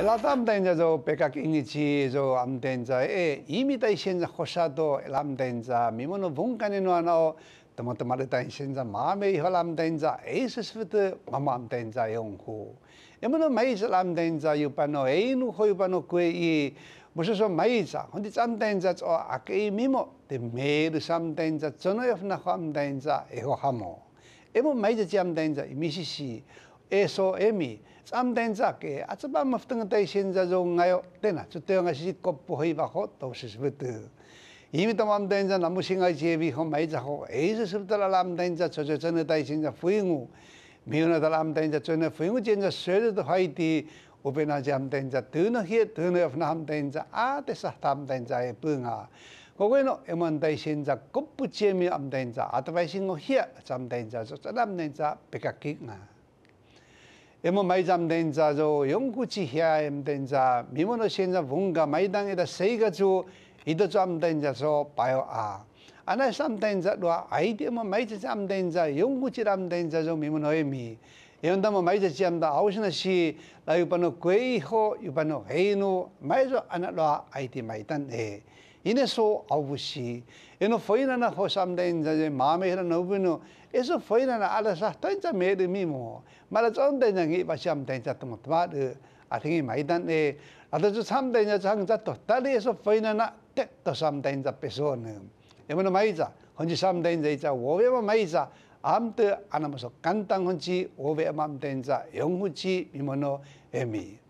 El atam tenja jo pekak ingichi jo am tenja e imitai shenja hoshado el am tenja mimono vunkani no anao tamatamare tain shenja mame ihol am tenja eses vite mama am tenja yonghu. Emono mais el am tenja yupano einu hoyupano kue i 무슨마이자근데짬다인자저아케이미모데메르쌈다인자저노옆나함다인자에호하모에모마이자짬다인자미시시 eso emi sam den zake atsba mafteng tai shin za zong ngayo tena chuteo nga shi kop po hi ba ho to shi sbut imi to mam den za na mu singa je bi ho mai za ho e ze sub la lam den za cho cho chen tai shin za fui ngu mi na da lam den za chen fui ngu chen za se de hai ti upe na jam den za tu no hi tu no of nam den za a te sa tam den za e pu nga ここへの M&A 信者、コップチームアムデンザ、アドバイシングヒア、ザムデンザ、ザムデンザ、ペカキンガ。 も毎残電座上四口部屋へ電座見物支援座文化毎段枝生活を井戸잠電座서 봐요 아 안에 삼電座 로아 아이디어 뭐毎日잠電座 영구지 람電座 좀 미문 어미 연다뭐 마이제 지암다 아우시나시 라유바노 괴이호 유바노 헤이노 마이조 아나로아 아이디 마이단 에 Ineso avusi. Eno foina na hosamda inza je mame hira nobino. Eso foina na ala sahta inza mede mimo. Mala zonda inza ngi basiam da inza tumo tmadu. Atingi maidan e. Ata zu samda inza zang za tohtali eso foina na tetto samda inza pesone. Emo no maiza. Honji samda inza inza wobe ma maiza. Amte anamoso kantang honji wobe ma amda inza yonghuchi mimo no emi.